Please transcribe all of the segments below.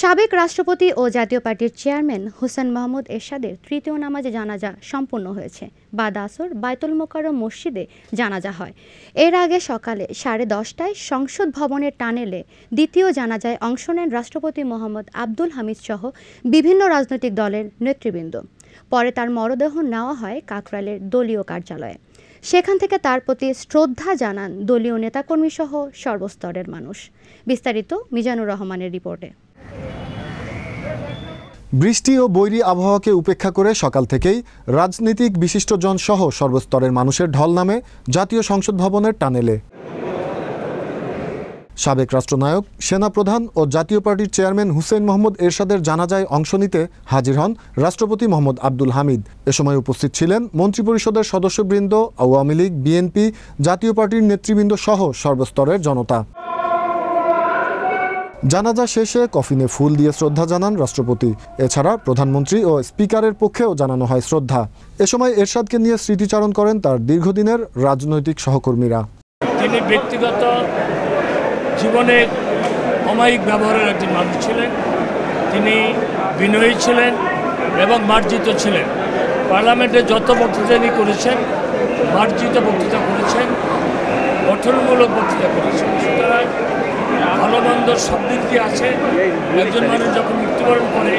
সাবেক রাষ্ট্রপতি ও জাতীয় পার্টির চেয়ারম্যান হোসেন মাহমুদ এরশাদের তৃতীয় নামাজে জানাজা সম্পন্ন হয়েছে বাদ আসর বায়তুল মোকারম মসজিদে জানাজা হয় এর আগে সকালে সাড়ে দশটায় সংসদ ভবনের টানেলে দ্বিতীয় জানাজায় অংশ নেন রাষ্ট্রপতি মোহাম্মদ আব্দুল হামিদ সহ বিভিন্ন রাজনৈতিক দলের নেতৃবৃন্দ পরে তার মরদেহ নেওয়া হয় কাকরালের দলীয় কার্যালয়ে সেখান থেকে তার প্রতি শ্রদ্ধা জানান দলীয় নেতাকর্মী সহ সর্বস্তরের মানুষ বিস্তারিত মিজানুর রহমানের রিপোর্টে বৃষ্টি ও বৈরী আবহাওয়াকে উপেক্ষা করে সকাল থেকেই রাজনীতিক বিশিষ্টজন সহ সর্বস্তরের মানুষের ঢল নামে জাতীয় সংসদ ভবনের টানেলে সাবেক রাষ্ট্রনায়ক সেনাপ্রধান ও জাতীয় পার্টির চেয়ারম্যান হুসেন মোহাম্মদ এরশাদের জানাজায় অংশ নিতে হাজির হন রাষ্ট্রপতি মোহাম্মদ আব্দুল হামিদ এ সময় উপস্থিত ছিলেন মন্ত্রিপরিষদের সদস্যবৃন্দ আওয়ামী লীগ বিএনপি জাতীয় পার্টির নেতৃবৃন্দ সহ সর্বস্তরের জনতা জানাজা শেষে কফিনে ফুল দিয়ে শ্রদ্ধা জানান রাষ্ট্রপতি এছাড়া প্রধানমন্ত্রী ও স্পিকারের পক্ষেও জানানো হয় শ্রদ্ধা এ সময় এরশাদকে নিয়ে স্মৃতিচারণ করেন তার দীর্ঘদিনের রাজনৈতিক সহকর্মীরা তিনি ব্যক্তিগত জীবনে অমায়িক ব্যবহারের একজন মানুষ ছিলেন তিনি বিনয়ী ছিলেন এবং মার্জিত ছিলেন পার্লামেন্টে যত বক্তৃতা তিনি করেছেন মার্জিত বক্তৃতা করেছেন গঠনমূলক বক্তৃতা করেছেন সুতরাং ভালো মন্দ সব দিক দিয়ে আছে একজন মানুষ যখন মৃত্যুবরণ করে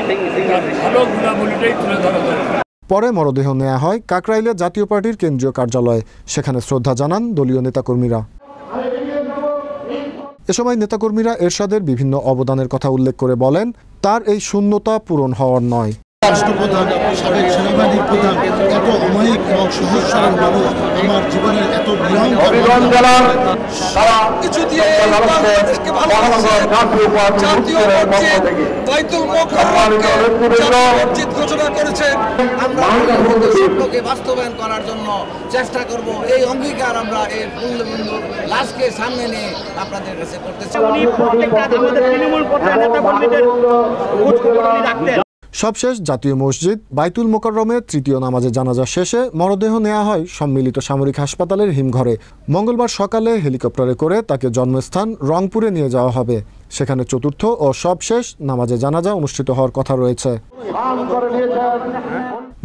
তার ভালো গুণাবলীটাই তুলে ধরা দরকার পরে মরদেহ নেওয়া হয় কাকরাইলে জাতীয় পার্টির কেন্দ্রীয় কার্যালয়ে সেখানে শ্রদ্ধা জানান দলীয় নেতাকর্মীরা এ সময় নেতাকর্মীরা এরশাদের বিভিন্ন অবদানের কথা উল্লেখ করে বলেন তার এই শূন্যতা পূরণ হওয়ার নয় রাষ্ট্রপ্রধান সাবেক সেনাবাহিনীর প্রধান এত অমায়িক এবং সহজ মানুষ আমার জীবনের এত কিছু দিয়ে বাস্তবায়ন করার জন্য চেষ্টা করব এই অঙ্গীকার আমরা এই লাশকে সামনে নিয়ে আপনাদের কাছে করতেছি উনি তৃণমূল সবশেষ জাতীয় মসজিদ বাইতুল মোকাররমের তৃতীয় নামাজে জানাজা শেষে মরদেহ নেওয়া হয় সম্মিলিত সামরিক হাসপাতালের হিমঘরে মঙ্গলবার সকালে হেলিকপ্টারে করে তাকে জন্মস্থান রংপুরে নিয়ে যাওয়া হবে সেখানে চতুর্থ ও সবশেষ নামাজে জানাজা অনুষ্ঠিত হওয়ার কথা রয়েছে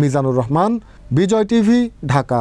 মিজানুর রহমান বিজয় টিভি ঢাকা